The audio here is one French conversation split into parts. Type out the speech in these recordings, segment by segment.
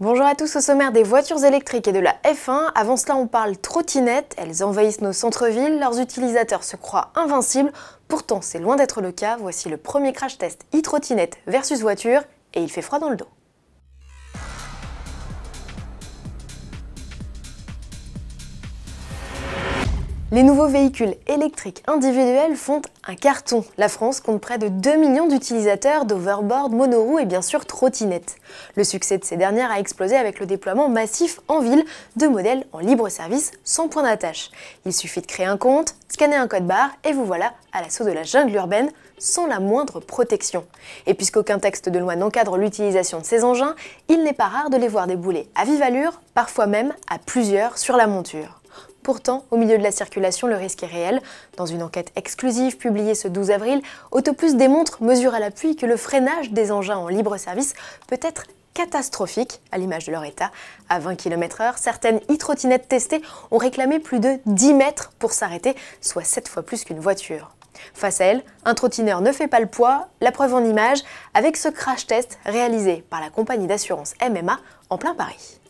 Bonjour à tous, au sommaire des voitures électriques et de la F1. Avant cela, on parle trottinettes. Elles envahissent nos centres-villes, leurs utilisateurs se croient invincibles. Pourtant, c'est loin d'être le cas. Voici le premier crash test e-trottinette versus voiture et il fait froid dans le dos. Les nouveaux véhicules électriques individuels font un carton. La France compte près de 2 millions d'utilisateurs d'overboard, monoroues et bien sûr trottinettes. Le succès de ces dernières a explosé avec le déploiement massif en ville de modèles en libre service sans point d'attache. Il suffit de créer un compte, scanner un code barre et vous voilà à l'assaut de la jungle urbaine sans la moindre protection. Et puisqu'aucun texte de loi n'encadre l'utilisation de ces engins, il n'est pas rare de les voir débouler à vive allure, parfois même à plusieurs sur la monture. Pourtant, au milieu de la circulation, le risque est réel. Dans une enquête exclusive publiée ce 12 avril, Autoplus démontre, mesure à l'appui, que le freinage des engins en libre service peut être catastrophique, à l'image de leur état. À 20 km/h, certaines e-trottinettes testées ont réclamé plus de 10 mètres pour s'arrêter, soit 7 fois plus qu'une voiture. Face à elle, un trottineur ne fait pas le poids, la preuve en image, avec ce crash test réalisé par la compagnie d'assurance MMA en plein Paris.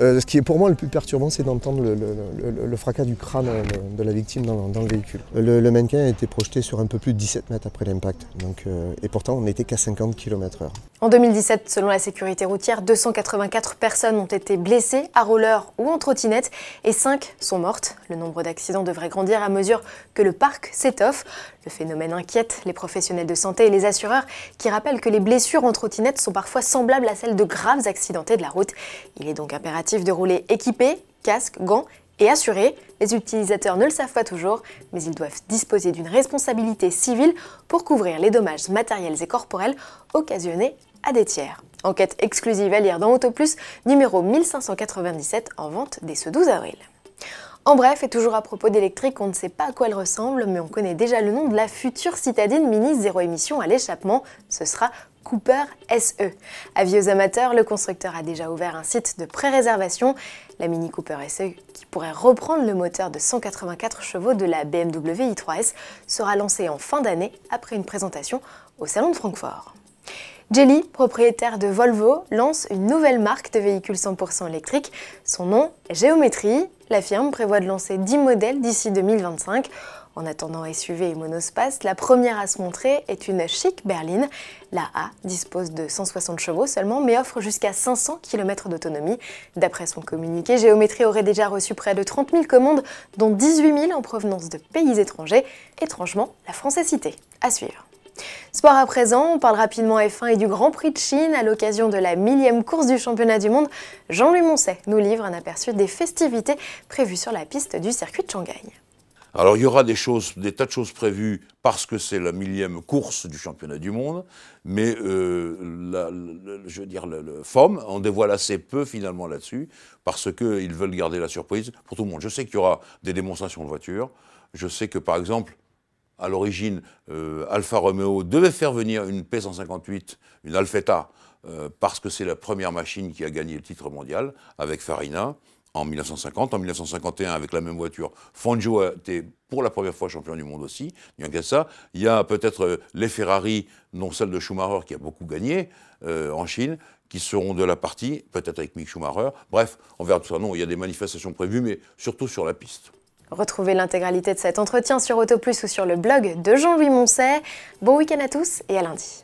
Euh, ce qui est pour moi le plus perturbant, c'est d'entendre le, fracas du crâne de la victime dans, le véhicule. Le, mannequin a été projeté sur un peu plus de 17 mètres après l'impact, Donc, euh, et pourtant on n'était qu'à 50 km/h. En 2017, selon la sécurité routière, 284 personnes ont été blessées à roller ou en trottinette, et 5 sont mortes. Le nombre d'accidents devrait grandir à mesure que le parc s'étoffe. Le phénomène inquiète les professionnels de santé et les assureurs qui rappellent que les blessures en trottinette sont parfois semblables à celles de graves accidentés de la route. Il est donc impératif de rouler équipé, casque, gants et assuré. Les utilisateurs ne le savent pas toujours, mais ils doivent disposer d'une responsabilité civile pour couvrir les dommages matériels et corporels occasionnés à des tiers. Enquête exclusive à lire dans AutoPlus, numéro 1597 en vente dès ce 12 avril. En bref, et toujours à propos d'électrique, on ne sait pas à quoi elle ressemble, mais on connaît déjà le nom de la future citadine mini zéro émission à l'échappement. Ce sera Cooper SE. Avis aux amateurs, le constructeur a déjà ouvert un site de pré-réservation. La Mini Cooper SE, qui pourrait reprendre le moteur de 184 chevaux de la BMW i3S, sera lancée en fin d'année après une présentation au Salon de Francfort. Jelly, propriétaire de Volvo, lance une nouvelle marque de véhicules 100% électriques. Son nom, Géométrie. La firme prévoit de lancer 10 modèles d'ici 2025. En attendant SUV et monospace, la première à se montrer est une chic berline. La A dispose de 160 chevaux seulement, mais offre jusqu'à 500 km d'autonomie. D'après son communiqué, Géométrie aurait déjà reçu près de 30 000 commandes, dont 18 000 en provenance de pays étrangers. Étrangement, la France est citée. À suivre. Sport à présent, on parle rapidement F1 et du Grand Prix de Chine à l'occasion de la millième course du championnat du monde. Jean-Louis Moncey nous livre un aperçu des festivités prévues sur la piste du circuit de Shanghai. Alors il y aura des tas de choses prévues parce que c'est la millième course du championnat du monde, mais euh, je veux dire, le, FOM en dévoile assez peu finalement là-dessus parce qu'ils veulent garder la surprise pour tout le monde. Je sais qu'il y aura des démonstrations de voitures. Je sais que par exemple, à l'origine, euh, Alfa Romeo devait faire venir une P158, une Alfetta, euh, parce que c'est la première machine qui a gagné le titre mondial avec Farina en 1950, en 1951 avec la même voiture, Fangio a été pour la première fois champion du monde aussi, il y a ça. Il y a peut-être euh, les Ferrari, non celle de Schumacher qui a beaucoup gagné euh, en Chine, qui seront de la partie, peut-être avec Mick Schumacher. Bref, on verra tout ça. Non, il y a des manifestations prévues, mais surtout sur la piste. Retrouvez l'intégralité de cet entretien sur AutoPlus ou sur le blog de Jean-Louis Moncey. Bon week-end à tous et à lundi.